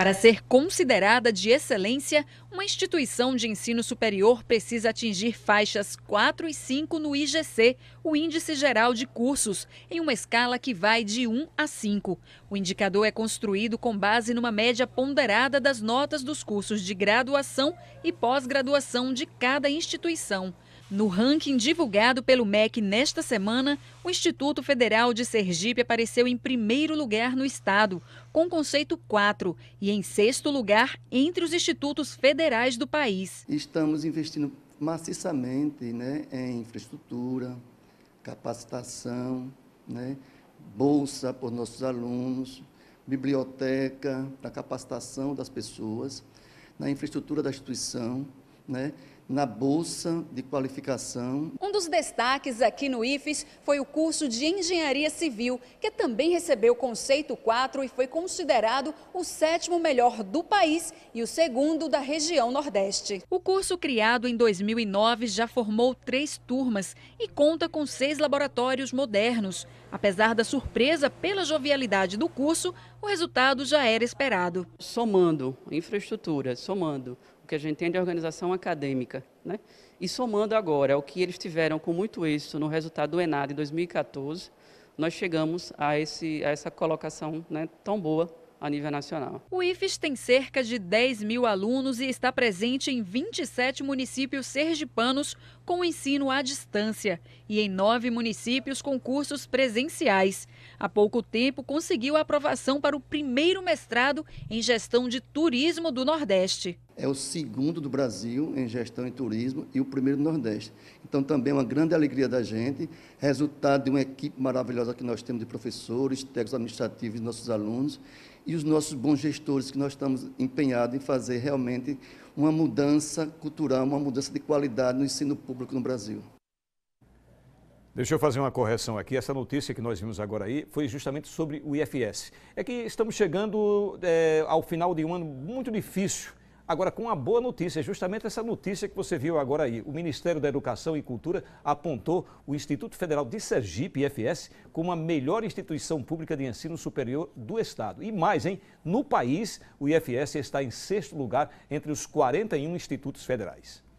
Para ser considerada de excelência, uma instituição de ensino superior precisa atingir faixas 4 e 5 no IGC, o Índice Geral de Cursos, em uma escala que vai de 1 a 5. O indicador é construído com base numa média ponderada das notas dos cursos de graduação e pós-graduação de cada instituição. No ranking divulgado pelo MEC nesta semana, o Instituto Federal de Sergipe apareceu em primeiro lugar no estado, com conceito 4, e em sexto lugar entre os institutos federais do país. Estamos investindo maciçamente né, em infraestrutura, capacitação, né, bolsa para os nossos alunos, biblioteca, na capacitação das pessoas, na infraestrutura da instituição né, na Bolsa de Qualificação. Um dos destaques aqui no IFES foi o curso de Engenharia Civil, que também recebeu conceito 4 e foi considerado o sétimo melhor do país e o segundo da região Nordeste. O curso, criado em 2009, já formou três turmas e conta com seis laboratórios modernos. Apesar da surpresa pela jovialidade do curso, o resultado já era esperado. Somando infraestrutura, somando o que a gente tem de organização acadêmica, né? e somando agora o que eles tiveram com muito êxito no resultado do Enad em 2014, nós chegamos a, esse, a essa colocação né, tão boa a nível nacional. O IFES tem cerca de 10 mil alunos e está presente em 27 municípios sergipanos com ensino à distância e em nove municípios com cursos presenciais. Há pouco tempo conseguiu a aprovação para o primeiro mestrado em gestão de turismo do Nordeste é o segundo do Brasil em gestão em turismo e o primeiro do Nordeste. Então, também é uma grande alegria da gente, resultado de uma equipe maravilhosa que nós temos de professores, técnicos administrativos, nossos alunos e os nossos bons gestores que nós estamos empenhados em fazer realmente uma mudança cultural, uma mudança de qualidade no ensino público no Brasil. Deixa eu fazer uma correção aqui. Essa notícia que nós vimos agora aí foi justamente sobre o IFS. É que estamos chegando é, ao final de um ano muito difícil Agora, com uma boa notícia, é justamente essa notícia que você viu agora aí. O Ministério da Educação e Cultura apontou o Instituto Federal de Sergipe, IFS, como a melhor instituição pública de ensino superior do Estado. E mais, hein? No país, o IFS está em sexto lugar entre os 41 institutos federais.